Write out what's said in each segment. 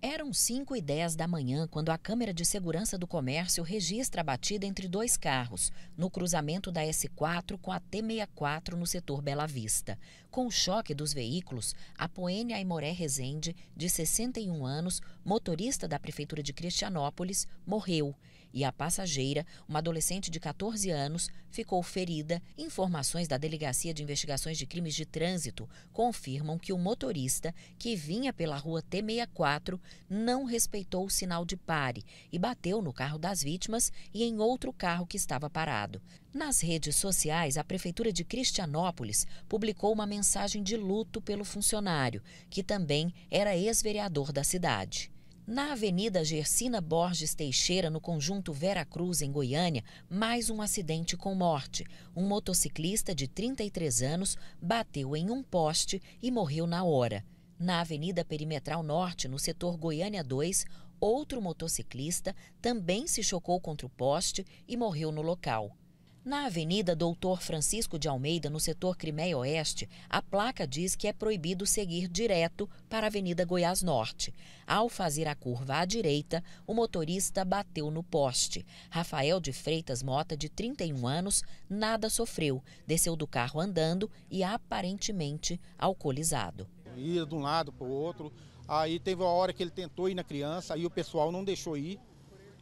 Eram 5 e 10 da manhã quando a Câmara de Segurança do Comércio registra a batida entre dois carros, no cruzamento da S4 com a T64 no setor Bela Vista. Com o choque dos veículos, Apoene Aimoré Rezende, de 61 anos, motorista da Prefeitura de Cristianópolis, morreu. E a passageira, uma adolescente de 14 anos, ficou ferida. Informações da Delegacia de Investigações de Crimes de Trânsito confirmam que o motorista, que vinha pela rua T64, não respeitou o sinal de pare e bateu no carro das vítimas e em outro carro que estava parado. Nas redes sociais, a Prefeitura de Cristianópolis publicou uma mensagem de luto pelo funcionário, que também era ex-vereador da cidade. Na Avenida Gersina Borges Teixeira, no conjunto Vera Cruz, em Goiânia, mais um acidente com morte. Um motociclista de 33 anos bateu em um poste e morreu na hora. Na Avenida Perimetral Norte, no setor Goiânia 2, outro motociclista também se chocou contra o poste e morreu no local. Na Avenida Doutor Francisco de Almeida, no setor Crimeia Oeste, a placa diz que é proibido seguir direto para a Avenida Goiás Norte. Ao fazer a curva à direita, o motorista bateu no poste. Rafael de Freitas Mota, de 31 anos, nada sofreu, desceu do carro andando e aparentemente alcoolizado ia de um lado para o outro. Aí teve uma hora que ele tentou ir na criança, aí o pessoal não deixou ir.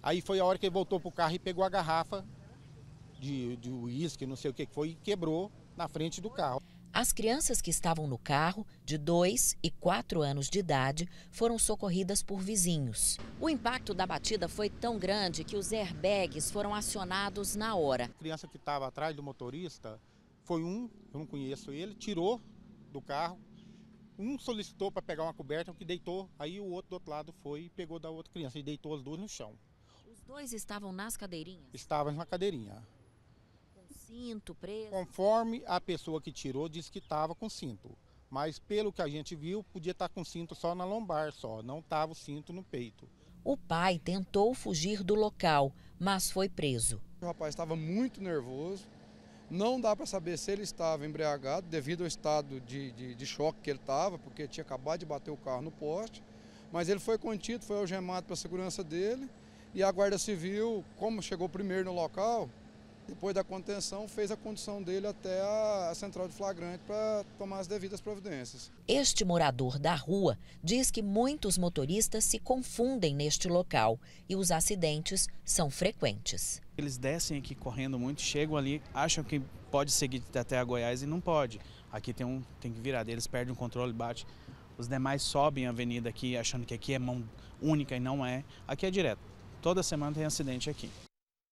Aí foi a hora que ele voltou para o carro e pegou a garrafa de uísque, não sei o que foi, e quebrou na frente do carro. As crianças que estavam no carro, de 2 e 4 anos de idade, foram socorridas por vizinhos. O impacto da batida foi tão grande que os airbags foram acionados na hora. A criança que estava atrás do motorista foi um, eu não conheço ele, tirou do carro, um solicitou para pegar uma coberta, o que deitou, aí o outro do outro lado foi e pegou da outra criança e deitou as duas no chão. Os dois estavam nas cadeirinhas? Estavam na cadeirinha. Com cinto preso? Conforme a pessoa que tirou disse que estava com cinto. Mas pelo que a gente viu, podia estar tá com cinto só na lombar, só, não estava o cinto no peito. O pai tentou fugir do local, mas foi preso. O rapaz estava muito nervoso, não dá para saber se ele estava embriagado devido ao estado de, de, de choque que ele estava, porque tinha acabado de bater o carro no poste. Mas ele foi contido, foi algemado para a segurança dele. E a Guarda Civil, como chegou primeiro no local, depois da contenção, fez a condução dele até a, central de flagrante para tomar as devidas providências. Este morador da rua diz que muitos motoristas se confundem neste local e os acidentes são frequentes. Eles descem aqui correndo muito, chegam ali, acham que pode seguir até a Goiás e não pode. Aqui tem, um, tem que virar, eles perdem o controle, bate. Os demais sobem a avenida aqui achando que aqui é mão única e não é. Aqui é direto. Toda semana tem acidente aqui.